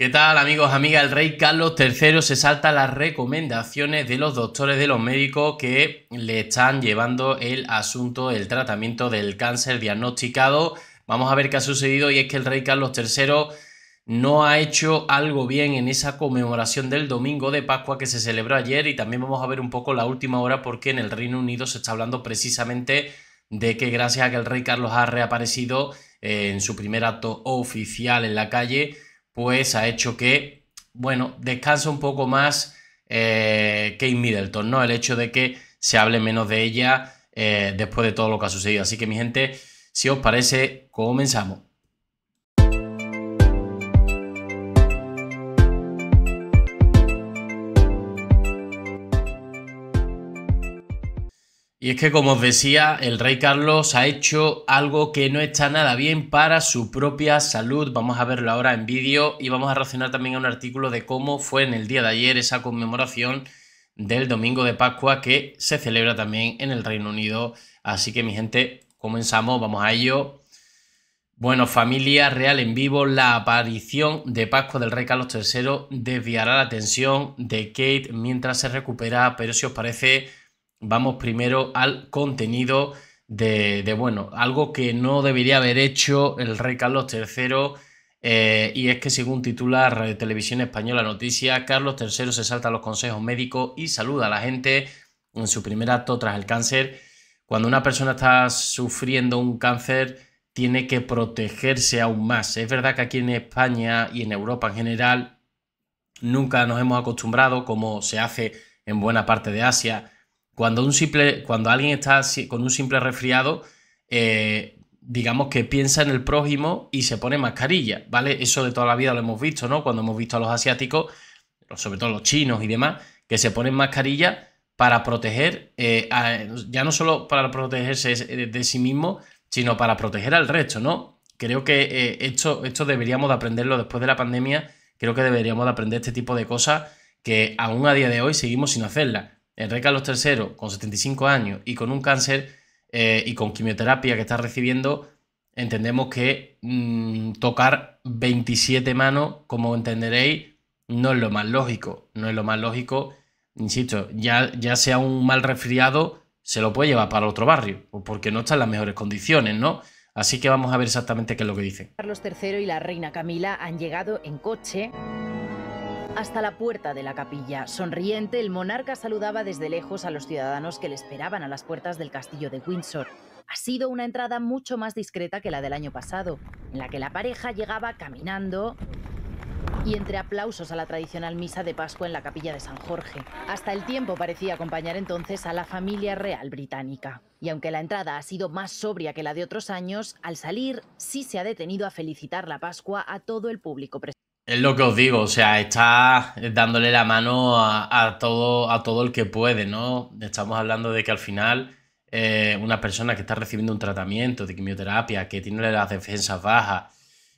¿Qué tal amigos, amigas? El rey Carlos III se salta las recomendaciones de los doctores, de los médicos que le están llevando el asunto, el tratamiento del cáncer diagnosticado. Vamos a ver qué ha sucedido y es que el rey Carlos III no ha hecho algo bien en esa conmemoración del domingo de Pascua que se celebró ayer y también vamos a ver un poco la última hora porque en el Reino Unido se está hablando precisamente de que gracias a que el rey Carlos ha reaparecido eh, en su primer acto oficial en la calle, pues ha hecho que, bueno, descansa un poco más eh, Kate Middleton, ¿no? El hecho de que se hable menos de ella eh, después de todo lo que ha sucedido. Así que mi gente, si os parece, comenzamos. Y es que, como os decía, el rey Carlos ha hecho algo que no está nada bien para su propia salud. Vamos a verlo ahora en vídeo y vamos a reaccionar también a un artículo de cómo fue en el día de ayer esa conmemoración del domingo de Pascua que se celebra también en el Reino Unido. Así que, mi gente, comenzamos, vamos a ello. Bueno, familia real en vivo, la aparición de Pascua del Rey Carlos III desviará la atención de Kate mientras se recupera, pero si os parece, vamos primero al contenido de, bueno, algo que no debería haber hecho el rey Carlos III. Eh, y es que según titular de Televisión Española Noticias, Carlos III se salta a los consejos médicos y saluda a la gente en su primer acto tras el cáncer. Cuando una persona está sufriendo un cáncer, tiene que protegerse aún más. Es verdad que aquí en España y en Europa en general nunca nos hemos acostumbrado, como se hace en buena parte de Asia, cuando, un simple, cuando alguien está con un simple resfriado, eh, digamos que piensa en el prójimo y se pone mascarilla, ¿vale? Eso de toda la vida lo hemos visto, ¿no? Cuando hemos visto a los asiáticos, sobre todo los chinos y demás, que se ponen mascarilla para proteger, eh, ya no solo para protegerse eh, de sí mismo, sino para proteger al resto, ¿no? Creo que esto, esto deberíamos de aprenderlo después de la pandemia, creo que deberíamos de aprender este tipo de cosas que aún a día de hoy seguimos sin hacerlas. Enrique Carlos III, con 75 años y con un cáncer eh, y con quimioterapia que está recibiendo, entendemos que mm, tocar 27 manos, como entenderéis, no es lo más lógico. No es lo más lógico, insisto, ya, ya sea un mal resfriado, se lo puede llevar para otro barrio, pues porque no está en las mejores condiciones, ¿no? Así que vamos a ver exactamente qué es lo que dice. Carlos III y la reina Camila han llegado en coche hasta la puerta de la capilla. Sonriente, el monarca saludaba desde lejos a los ciudadanos que le esperaban a las puertas del castillo de Windsor. Ha sido una entrada mucho más discreta que la del año pasado, en la que la pareja llegaba caminando y entre aplausos a la tradicional misa de Pascua en la capilla de San Jorge. Hasta el tiempo parecía acompañar entonces a la familia real británica. Y aunque la entrada ha sido más sobria que la de otros años, al salir sí se ha detenido a felicitar la Pascua a todo el público presente. Es lo que os digo, o sea, está dándole la mano a, todo, a todo el que puede, ¿no? Estamos hablando de que al final eh, una persona que está recibiendo un tratamiento de quimioterapia, que tiene las defensas bajas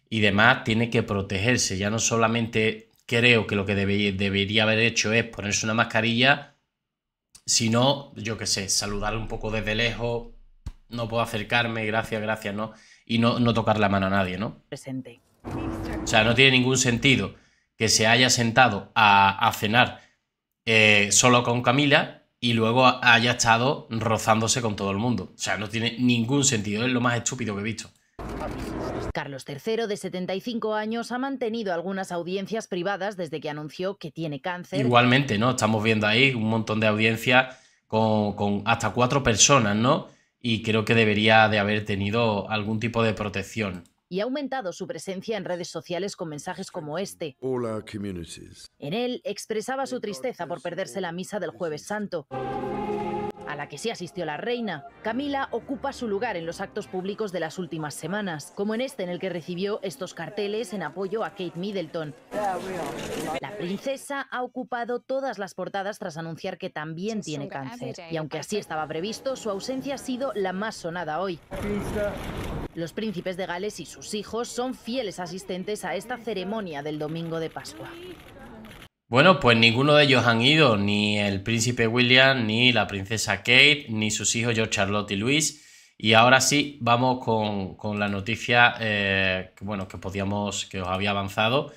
y demás, tiene que protegerse. Ya no solamente creo que lo que debería haber hecho es ponerse una mascarilla, sino, yo qué sé, saludar un poco desde lejos, no puedo acercarme, gracias, gracias, ¿no? Y no, no tocar la mano a nadie, ¿no? Presente. O sea, no tiene ningún sentido que se haya sentado a, cenar eh, solo con Camila y luego haya estado rozándose con todo el mundo. O sea, no tiene ningún sentido, es lo más estúpido que he visto. Carlos III, de 75 años, ha mantenido algunas audiencias privadas desde que anunció que tiene cáncer. Igualmente, ¿no? Estamos viendo ahí un montón de audiencias con, con hasta cuatro personas, ¿no? Y creo que debería de haber tenido algún tipo de protección y ha aumentado su presencia en redes sociales con mensajes como este. En él expresaba su tristeza por perderse la misa del jueves santo a la que sí asistió la reina. Camila ocupa su lugar en los actos públicos de las últimas semanas, como en este en el que recibió estos carteles en apoyo a Kate Middleton. La princesa ha ocupado todas las portadas tras anunciar que también tiene cáncer, y aunque así estaba previsto, su ausencia ha sido la más sonada hoy. Los príncipes de Gales y sus hijos son fieles asistentes a esta ceremonia del domingo de Pascua. Bueno, pues ninguno de ellos han ido, ni el príncipe William, ni la princesa Kate, ni sus hijos George, Charlotte y Luis. Y ahora sí, vamos con, la noticia eh, que, bueno, que, podíamos, que os había avanzado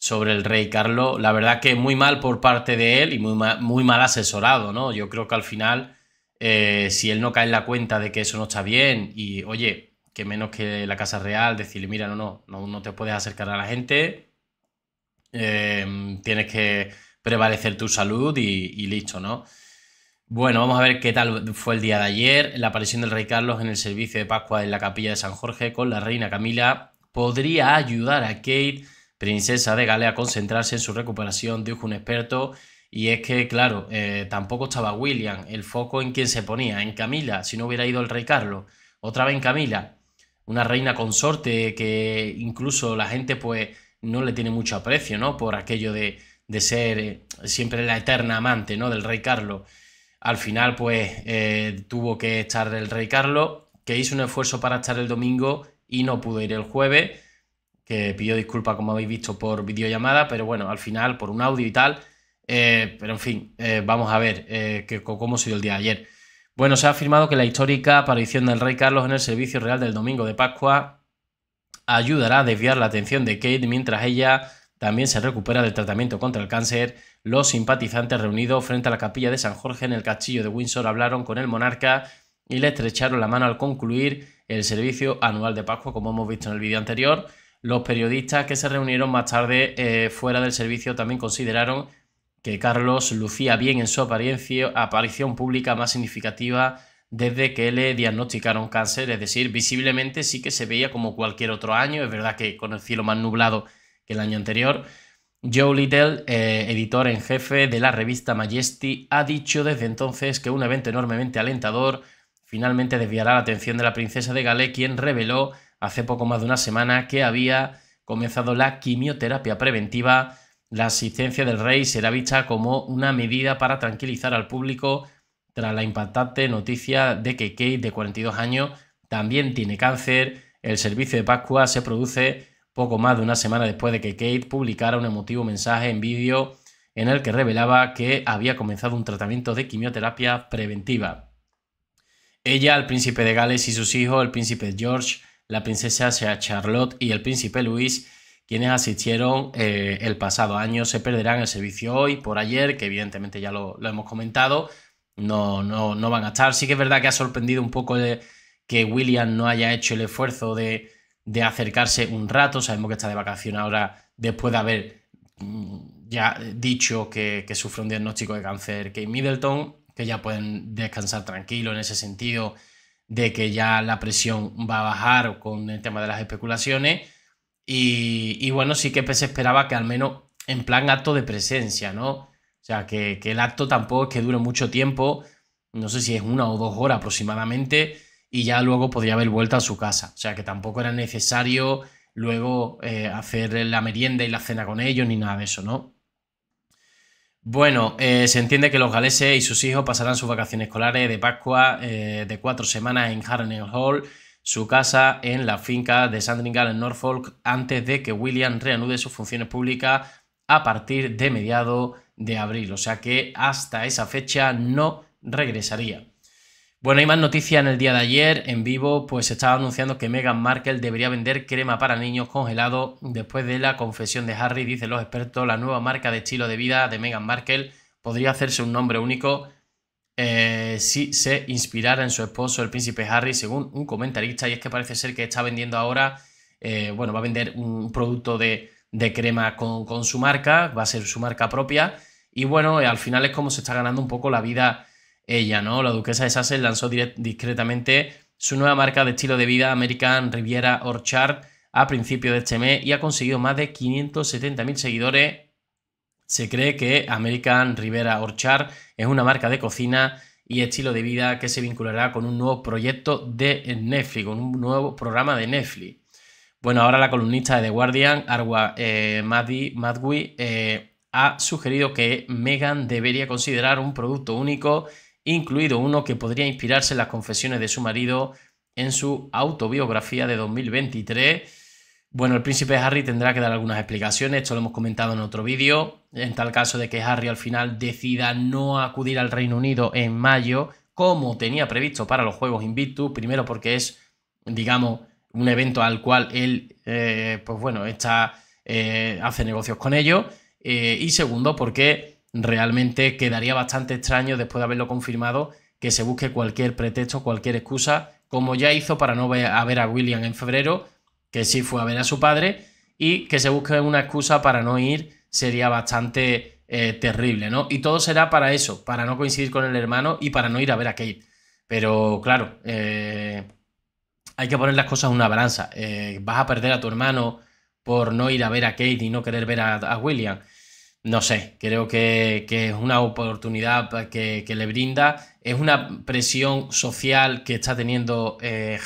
sobre el rey Carlos. La verdad que muy mal por parte de él y muy mal, muy mal asesorado, ¿no? Yo creo que al final, eh, si él no cae en la cuenta de que eso no está bien y, oye, que menos que la Casa Real, decirle, mira, no, no, no, no te puedes acercar a la gente, em, tienes que prevalecer tu salud y, listo, ¿no? Bueno, vamos a ver qué tal fue el día de ayer. La aparición del rey Carlos en el servicio de Pascua en la capilla de San Jorge con la reina Camila podría ayudar a Kate, princesa de Galea, a concentrarse en su recuperación, dijo un experto. Y es que, claro, eh, tampoco estaba William, el foco en quién se ponía, en Camila, si no hubiera ido el rey Carlos. Otra vez en Camila una reina consorte que incluso la gente pues no le tiene mucho aprecio, ¿no? Por aquello de, de ser eh, siempre la eterna amante, ¿no? Del rey Carlos. Al final pues eh, tuvo que estar el rey Carlos, que hizo un esfuerzo para estar el domingo y no pudo ir el jueves, que pidió disculpas como habéis visto por videollamada, pero bueno, al final por un audio y tal. Eh, pero en fin, vamos a ver cómo ha sido el día de ayer. Bueno, se ha afirmado que la histórica aparición del rey Carlos en el servicio real del domingo de Pascua ayudará a desviar la atención de Kate mientras ella también se recupera del tratamiento contra el cáncer. Los simpatizantes reunidos frente a la capilla de San Jorge en el castillo de Windsor hablaron con el monarca y le estrecharon la mano al concluir el servicio anual de Pascua, como hemos visto en el vídeo anterior. Los periodistas que se reunieron más tarde eh, fuera del servicio también consideraron que Carlos lucía bien en su aparición pública más significativa desde que le diagnosticaron cáncer, es decir, visiblemente sí que se veía como cualquier otro año, es verdad que con el cielo más nublado que el año anterior. Joe Little, eh, editor en jefe de la revista Majesty, ha dicho desde entonces que un evento enormemente alentador finalmente desviará la atención de la princesa de Galé... quien reveló hace poco más de una semana que había comenzado la quimioterapia preventiva la asistencia del rey será vista como una medida para tranquilizar al público tras la impactante noticia de que Kate, de 42 años, también tiene cáncer. El servicio de Pascua se produce poco más de una semana después de que Kate publicara un emotivo mensaje en vídeo en el que revelaba que había comenzado un tratamiento de quimioterapia preventiva. Ella, el príncipe de Gales y sus hijos, el príncipe George, la princesa Charlotte y el príncipe Luis, quienes asistieron eh, el pasado año se perderán el servicio hoy por ayer, que evidentemente ya lo, hemos comentado. No, no, van a estar. Sí que es verdad que ha sorprendido un poco de que William no haya hecho el esfuerzo de, acercarse un rato. Sabemos que está de vacaciones ahora después de haber mm, ya dicho que, sufre un diagnóstico de cáncer Kate Middleton, que ya pueden descansar tranquilo en ese sentido de que ya la presión va a bajar con el tema de las especulaciones. Y, bueno, sí que pues, se esperaba que al menos en plan acto de presencia, ¿no? O sea, que, el acto tampoco es que dure mucho tiempo, no sé si es una o dos horas aproximadamente, y ya luego podría haber vuelto a su casa. O sea, que tampoco era necesario luego eh, hacer la merienda y la cena con ellos ni nada de eso, ¿no? Bueno, eh, se entiende que los galeses y sus hijos pasarán sus vacaciones escolares de Pascua eh, de cuatro semanas en Harnell Hall su casa en la finca de Sandringham en Norfolk antes de que William reanude sus funciones públicas a partir de mediados de abril, o sea que hasta esa fecha no regresaría. Bueno, hay más noticias en el día de ayer, en vivo, pues estaba anunciando que Meghan Markle debería vender crema para niños congelado después de la confesión de Harry, dicen los expertos, la nueva marca de estilo de vida de Meghan Markle podría hacerse un nombre único eh, si se inspirara en su esposo, el príncipe Harry, según un comentarista, y es que parece ser que está vendiendo ahora, eh, bueno, va a vender un producto de, crema con, su marca, va a ser su marca propia, y bueno, eh, al final es como se está ganando un poco la vida ella, ¿no? La duquesa de Sassel lanzó discretamente su nueva marca de estilo de vida, American Riviera Orchard, a principios de este mes y ha conseguido más de 570.000 seguidores se cree que American Rivera Orchard es una marca de cocina y estilo de vida que se vinculará con un nuevo proyecto de Netflix, con un nuevo programa de Netflix. Bueno, ahora la columnista de The Guardian, Arwa eh, eh ha sugerido que Megan debería considerar un producto único, incluido uno que podría inspirarse en las confesiones de su marido en su autobiografía de 2023 bueno, el príncipe Harry tendrá que dar algunas explicaciones, esto lo hemos comentado en otro vídeo, en tal caso de que Harry al final decida no acudir al Reino Unido en mayo, como tenía previsto para los Juegos Invictus, primero porque es, digamos, un evento al cual él, eh, pues bueno, está, eh, hace negocios con ellos, eh, y segundo porque realmente quedaría bastante extraño después de haberlo confirmado que se busque cualquier pretexto, cualquier excusa, como ya hizo para no ver a William en febrero, que sí fue a ver a su padre y que se busque una excusa para no ir sería bastante eh, terrible, ¿no? Y todo será para eso, para no coincidir con el hermano y para no ir a ver a Kate. Pero claro, eh, hay que poner las cosas en una balanza. Eh, vas a perder a tu hermano por no ir a ver a Kate y no querer ver a, William. No sé, creo que, es una oportunidad que, le brinda. Es una presión social que está teniendo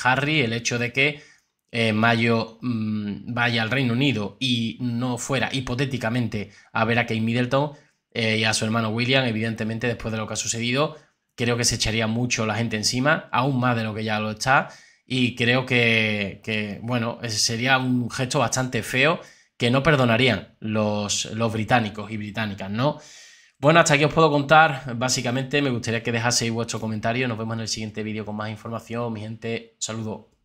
Harry, el hecho de que en eh, Mayo mm, vaya al Reino Unido y no fuera hipotéticamente a ver a Kate Middleton eh, y a su hermano William, evidentemente después de lo que ha sucedido, creo que se echaría mucho la gente encima, aún más de lo que ya lo está. Y creo que, bueno, ese sería un gesto bastante feo que no perdonarían los, los británicos y británicas, ¿no? Bueno, hasta aquí os puedo contar. Básicamente me gustaría que dejaseis vuestro comentario. Nos vemos en el siguiente vídeo con más información. Mi gente, saludo